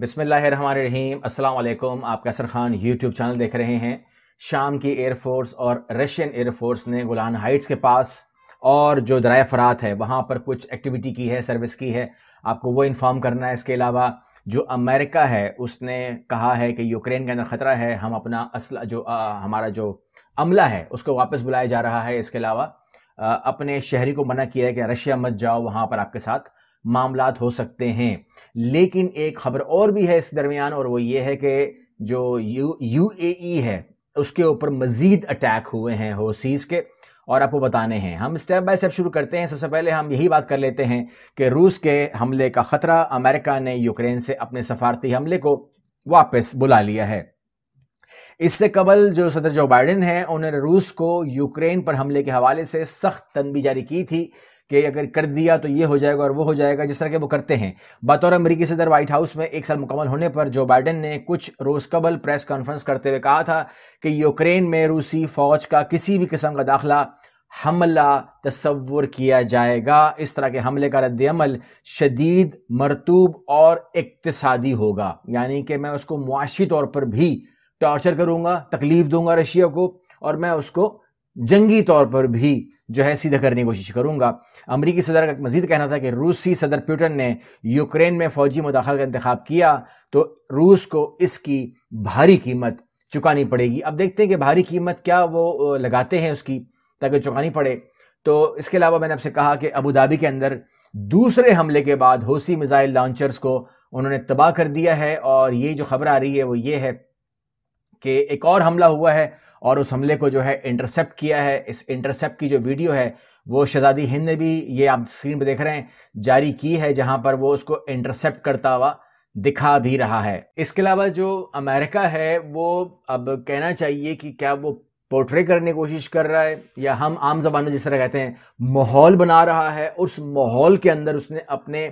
बिसमीम अल्लाम आप कैसर खान यूट्यूब चैनल देख रहे हैं शाम की एयरफोर्स और रशियन एयरफोर्स ने गुलान हाइट्स के पास और जो दराय फरात है वहाँ पर कुछ एक्टिविटी की है सर्विस की है आपको वो इन्फॉर्म करना है इसके अलावा जो अमेरिका है उसने कहा है कि यूक्रेन के अंदर ख़तरा है हम अपना असला जो आ, हमारा जो अमला है उसको वापस बुलाया जा रहा है इसके अलावा अपने शहरी को मना किया है कि रशिया मत जाओ वहाँ पर आपके साथ मामला हो सकते हैं लेकिन एक खबर और भी है इस दरमियान और वो ये है कि जो यू यू है उसके ऊपर मज़ीद अटैक हुए हैं होसीज़ के और आपको बताने हैं हम स्टेप बाय स्टेप शुरू करते हैं सबसे पहले हम यही बात कर लेते हैं कि रूस के हमले का ख़तरा अमेरिका ने यूक्रेन से अपने सफारती हमले को वापस बुला लिया है इससे कबल जो सदर जो बाइडन है उन्होंने रूस को यूक्रेन पर हमले के हवाले से सख्त तनबी जारी की थी कि अगर कर दिया तो ये हो जाएगा और वो हो जाएगा जिस तरह के वो करते हैं बतौर अमरीकी सदर व्हाइट हाउस में एक साल मुकम्मल होने पर जो बाइडन ने कुछ रोज़ कबल प्रेस कॉन्फ्रेंस करते हुए कहा था कि यूक्रेन में रूसी फ़ौज का किसी भी किस्म का दाखिला हमला तस्वुर किया जाएगा इस तरह के हमले का रद्दमल शदीद मरतूब और इकतसादी होगा यानी कि मैं उसको मुआशी तौर पर भी टॉर्चर करूँगा तकलीफ़ दूंगा रशिया को और मैं उसको जंगी तौर पर भी जो है सीधा करने की कोशिश करूंगा अमरीकी सदर का मजीद कहना था कि रूसी सदर प्यूटन ने यूक्रेन में फौजी मुदाखल का इंतखा किया तो रूस को इसकी भारी कीमत चुकानी पड़ेगी अब देखते हैं कि भारी कीमत क्या वो लगाते हैं उसकी ताकि चुकानी पड़े तो इसके अलावा मैंने आपसे कहा कि अबू धाबी के अंदर दूसरे हमले के बाद होसी मिज़ाइल लॉन्चर्स को उन्होंने तबाह कर दिया है और ये जो खबर आ रही है वो ये है कि एक और हमला हुआ है और उस हमले को जो है इंटरसेप्ट किया है इस इंटरसेप्ट की जो वीडियो है वो शहजादी हिंद ने भी ये आप स्क्रीन पर देख रहे हैं जारी की है जहां पर वो उसको इंटरसेप्ट करता हुआ दिखा भी रहा है इसके अलावा जो अमेरिका है वो अब कहना चाहिए कि क्या वो पोर्ट्रे करने की कोशिश कर रहा है या हम आम जबान में जिस तरह कहते हैं माहौल बना रहा है उस माहौल के अंदर उसने अपने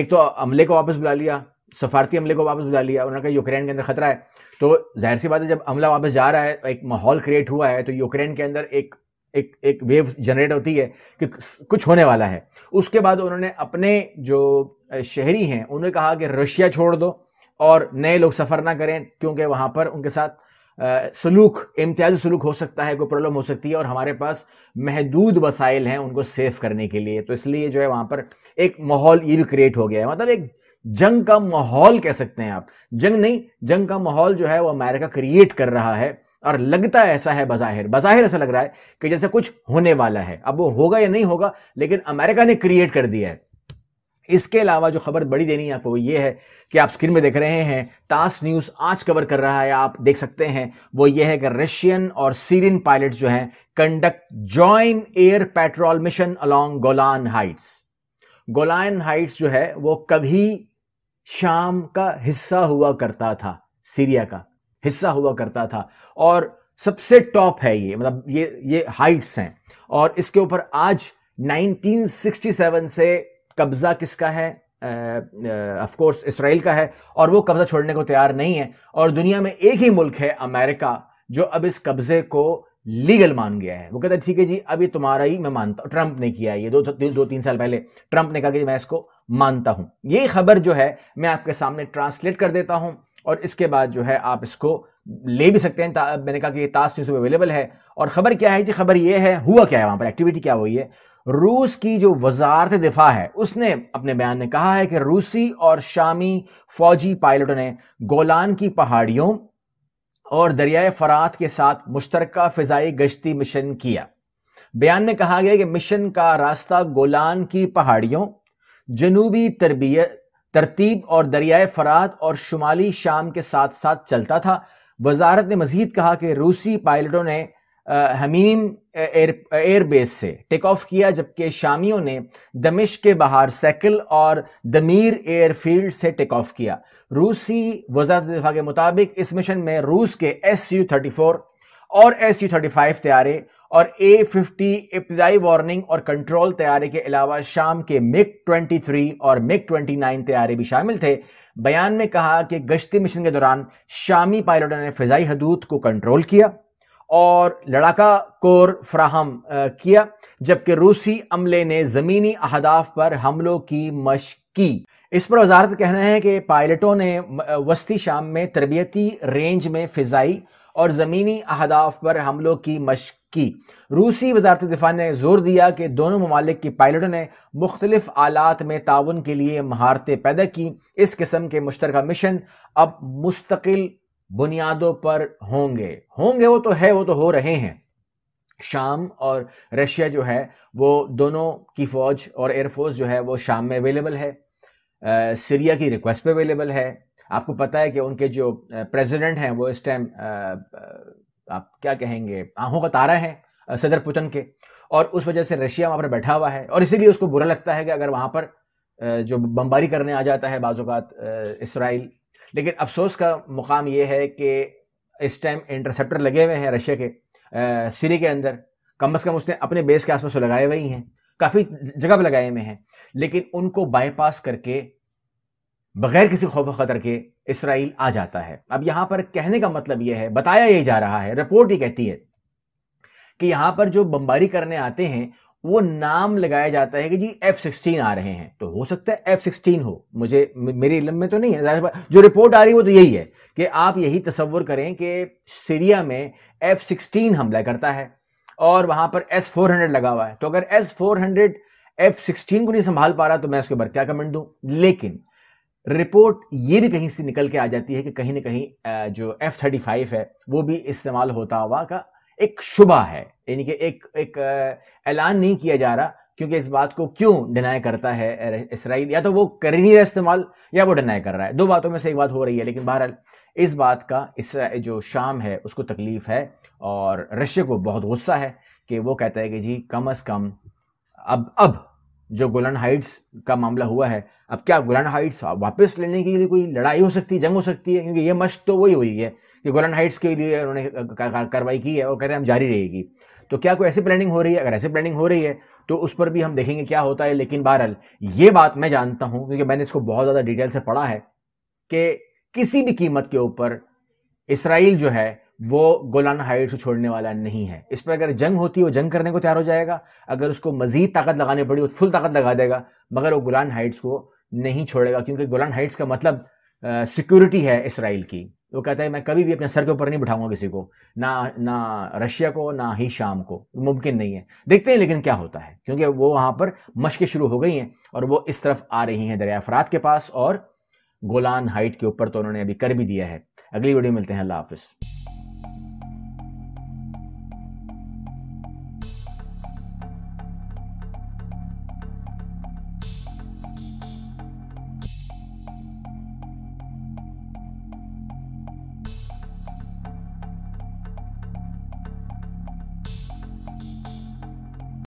एक तो अमले को वापस बुला लिया सफारती हमले को वापस बुला लिया उन्होंने कहा यूक्रेन के अंदर खतरा है तो जाहिर सी बात है जब हमला वापस जा रहा है एक माहौल क्रिएट हुआ है तो यूक्रेन के अंदर एक एक एक वेव जनरेट होती है कि कुछ होने वाला है उसके बाद उन्होंने अपने जो शहरी हैं उन्होंने कहा कि रशिया छोड़ दो और नए लोग सफ़र ना करें क्योंकि वहाँ पर उनके साथ सलूक इम्तियाज सलूक हो सकता है कोई प्रॉब्लम हो सकती है और हमारे पास महदूद वसाइल हैं उनको सेफ करने के लिए तो इसलिए जो है वहाँ पर एक माहौल ये भी क्रिएट हो गया है मतलब एक जंग का माहौल कह सकते हैं आप जंग नहीं जंग का माहौल जो है वो अमेरिका क्रिएट कर रहा है और लगता ऐसा है बज़ाहिर बज़ाहिर ऐसा लग रहा है कि जैसे कुछ होने वाला है अब वो होगा या नहीं होगा लेकिन अमेरिका ने क्रिएट कर दिया है इसके अलावा जो खबर बड़ी देनी है आपको वो ये है कि आप स्क्रीन में देख रहे हैं तास न्यूज़ आज कवर कर रहा है आप देख सकते हैं वो ये है कि रशियन और सीरियन पायलट जो हैं conduct joint air patrol mission along Golan Heights Golan Heights जो है वो कभी शाम का हिस्सा हुआ करता था सीरिया का हिस्सा हुआ करता था और सबसे टॉप है ये मतलब ये ये हाइट्स हैं और इसके ऊपर आज 1967 से कब्जा किसका है ऑफ कोर्स इसराइल का है और वो कब्जा छोड़ने को तैयार नहीं है और दुनिया में एक ही मुल्क है अमेरिका जो अब इस कब्जे को लीगल मान गया है वो कहता है ठीक है जी अभी तुम्हारा ही मैं मानता हूं ट्रंप ने किया है ये दो दो तीन साल पहले ट्रंप ने कहा कि मैं इसको मानता हूं ये खबर जो है मैं आपके सामने ट्रांसलेट कर देता हूं और इसके बाद जो है आप इसको ले भी सकते हैं मैंने कहा कि ये न्यूज़ अवेलेबल है और खबर क्या है जी खबर ये है हुआ क्या है वहां पर एक्टिविटी क्या हुई है रूस की जो वजारत दिफा है उसने अपने बयान में कहा है कि रूसी और शामी फौजी पायलटों ने गोलान की पहाड़ियों और दरियाए फरात के साथ मुश्तरक फ़जाई गश्ती मिशन किया बयान में कहा गया कि मिशन का रास्ता गोलान की पहाड़ियों जनूबी तरबियत तरतीब और दरियाए फरात और शुमाली शाम के साथ साथ चलता था वजारत ने मजीद कहा कि रूसी पायलटों ने हमीम एयर एयरबेस से टेक ऑफ किया जबकि शामियों ने दमिश के बाहर सैकल और दमीर एयरफील्ड से टेक ऑफ किया रूसी वजारत दिफा के मुताबिक इस मिशन में रूस के एस यू थर्टी फोर और एस यू थर्टी फाइव तैयारे और ए फिफ्टी इब्तदाई वार्निंग और कंट्रोल तैयारे के अलावा शाम के मिग ट्वेंटी थ्री और मिग ट्वेंटी नाइन तैयारे भी शामिल थे बयान में कहा कि गश्ती मिशन के दौरान शामी पायलटों ने फिजाई हदूद को कंट्रोल किया और लड़ाका कोर फ्राहम किया जबकि रूसी अमले ने ज़मीनी अहदाफ पर हमलों की मश की इस पर वजारत कहना है कि पायलटों ने वस्ती शाम में तरबियती रेंज में फ़िज़ाई और ज़मीनी अहदाफ पर हमलों की मश की रूसी वजारत दिफा ने जोर दिया कि दोनों ममालिक के पायलटों ने मुख्तलिफ आलात में ताउन के लिए महारतें पैदा की इस किस्म के मुश्तरक मिशन अब मुस्तकिल बुनियादों पर होंगे होंगे वो तो है वो तो हो रहे हैं शाम और रशिया जो है वो दोनों की फ़ौज और एयरफोर्स जो है वो शाम में अवेलेबल है आ, सीरिया की रिक्वेस्ट पे अवेलेबल है आपको पता है कि उनके जो प्रेसिडेंट हैं वो इस टाइम आप क्या कहेंगे आहों का तारा है सदर पुतन के और उस वजह से रशिया वहाँ पर बैठा हुआ है और इसीलिए उसको बुरा लगता है कि अगर वहाँ पर जो बमबारी करने आ जाता है बाज़ात इसराइल लेकिन अफसोस का मुकाम ये है कि इस टाइम इंटरसेप्टर लगे हुए हैं रशिया के सीरी के अंदर कम अज़ कम उसने अपने बेस के आसपास तो लगाए हुए ही हैं काफ़ी जगह पर लगाए हुए हैं लेकिन उनको बाईपास करके बगैर किसी खौफ खतर के इसराइल आ जाता है अब यहां पर कहने का मतलब यह है बताया यही जा रहा है रिपोर्ट ही कहती है कि यहां पर जो बमबारी करने आते हैं वो नाम लगाया जाता है कि जी एफ सिक्सटीन आ रहे हैं तो हो सकता है एफ सिक्सटीन हो मुझे मेरे इलम में तो नहीं है जो रिपोर्ट आ रही है वो तो यही है कि आप यही तस्वर करें कि सीरिया में एफ सिक्सटीन हमला करता है और वहां पर एस फोर हंड्रेड लगा हुआ है तो अगर S four hundred F sixteen को नहीं संभाल पा रहा तो मैं उसके ऊपर क्या कमेंट दूं लेकिन रिपोर्ट ये भी कहीं से निकल के आ जाती है कि कहीं ना कहीं जो एफ थर्टी फाइव है वो भी इस्तेमाल होता हुआ का एक शुबा है यानी कि एक एक ऐलान नहीं किया जा रहा क्योंकि इस बात को क्यों डिनाई करता है इसराइल या तो वो कर ही नहीं रहा इस्तेमाल या वो डिनाई कर रहा है दो बातों में से एक बात हो रही है लेकिन बहरहाल इस बात का इस जो शाम है उसको तकलीफ है और रशिया को बहुत गुस्सा है कि वो कहता है कि जी कम अज़ कम अब अब जो गोलान हाइट्स का मामला हुआ है अब क्या गोलान हाइट्स वापस लेने के लिए कोई लड़ाई हो सकती है जंग हो सकती है क्योंकि ये मश्क तो वही हुई है कि गोलान हाइट्स के लिए उन्होंने कार्रवाई की है और कह रहे हैं हम जारी रहेगी तो क्या कोई ऐसी प्लानिंग हो रही है अगर ऐसी प्लानिंग हो रही है तो उस पर भी हम देखेंगे क्या होता है लेकिन बहरहाल ये बात मैं जानता हूँ क्योंकि मैंने इसको बहुत ज़्यादा डिटेल से पढ़ा है कि किसी भी कीमत के ऊपर इसराइल जो है वो गोलाना हाइट्स को छोड़ने वाला नहीं है इस पर अगर जंग होती है वो जंग करने को तैयार हो जाएगा अगर उसको मजीद ताकत लगानी पड़ी वो फुल ताकत लगा देगा मगर वो गोलान हाइट्स को नहीं छोड़ेगा क्योंकि गोलान हाइट्स का मतलब सिक्योरिटी है इसराइल की वो कहता है मैं कभी भी अपने सर के ऊपर नहीं बिठाऊंगा किसी को ना ना रशिया को ना ही शाम को मुमकिन नहीं है देखते हैं लेकिन क्या होता है क्योंकि वो वहाँ पर मशकें शुरू हो गई हैं और वो इस तरफ आ रही हैं दरिया अफरात के पास और गोलान हाइट के ऊपर तो उन्होंने अभी कर भी दिया है अगली वीडियो मिलते हैं अल्लाह हाफिज़